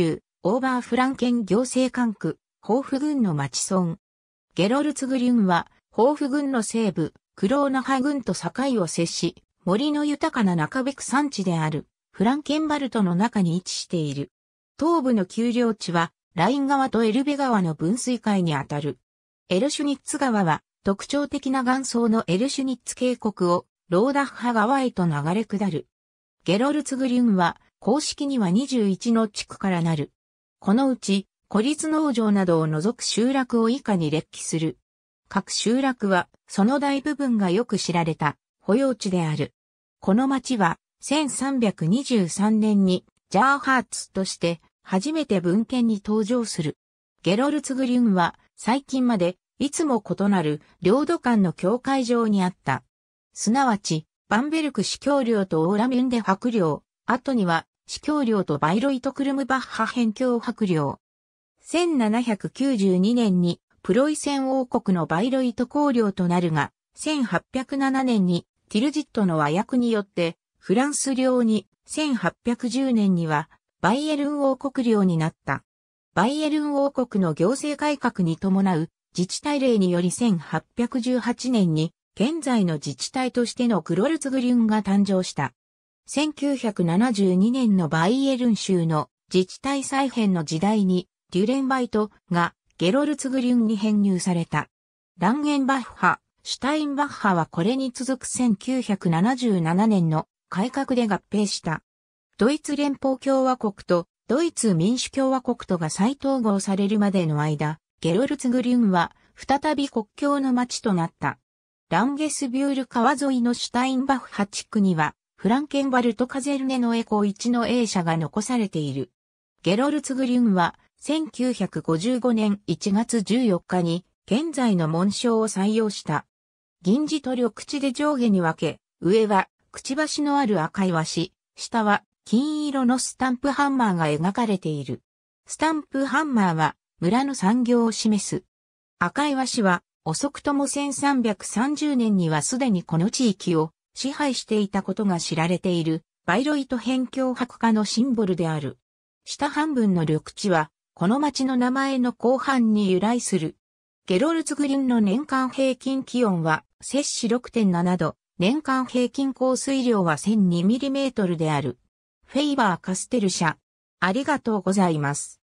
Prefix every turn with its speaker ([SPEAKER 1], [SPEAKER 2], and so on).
[SPEAKER 1] 州、オーバーフランケン行政管区、ホーフ郡の町村。ゲロルツグリュンは、ホーフ郡の西部、クローナハ郡と境を接し、森の豊かな中べく山地である、フランケンバルトの中に位置している。東部の丘陵地は、ライン川とエルベ川の分水海にあたる。エルシュニッツ川は、特徴的な岩層のエルシュニッツ渓谷を、ローダッハ川へと流れ下る。ゲロルツグリュンは、公式には21の地区からなる。このうち、孤立農場などを除く集落を以下に列記する。各集落は、その大部分がよく知られた、保養地である。この町は、1323年に、ジャーハーツとして、初めて文献に登場する。ゲロルツグリュンは、最近まで、いつも異なる、領土間の境界上にあった。すなわち、バンベルク司教領とオーラミュンで白領、後には、司教領とバイロイト・クルムバッハ辺境白領。1792年にプロイセン王国のバイロイト公領となるが、1807年にティルジットの和訳によってフランス領に、1810年にはバイエルン王国領になった。バイエルン王国の行政改革に伴う自治体令により1818年に現在の自治体としてのクロルツグリュンが誕生した。1972年のバイエルン州の自治体再編の時代に、デュレンバイトがゲロルツグリュンに編入された。ランゲンバッハ、シュタインバッハはこれに続く1977年の改革で合併した。ドイツ連邦共和国とドイツ民主共和国とが再統合されるまでの間、ゲロルツグリュンは再び国境の町となった。ランゲスビュール川沿いのシュタインバッハ地区にはフランケンバルト・カゼルネのエコー1の A 社が残されている。ゲロルツグリュンは、1955年1月14日に、現在の紋章を採用した。銀字と緑地で上下に分け、上は、くちばしのある赤い和紙、下は、金色のスタンプハンマーが描かれている。スタンプハンマーは、村の産業を示す。赤い和紙は、遅くとも1330年にはすでにこの地域を支配していたことが知られているバイロイト辺境白化のシンボルである。下半分の緑地は、この町の名前の後半に由来する。ゲロルツグリンの年間平均気温は、摂氏6.7度、年間平均降水量は 1002mm である。フェイバーカステル社。ありがとうございます。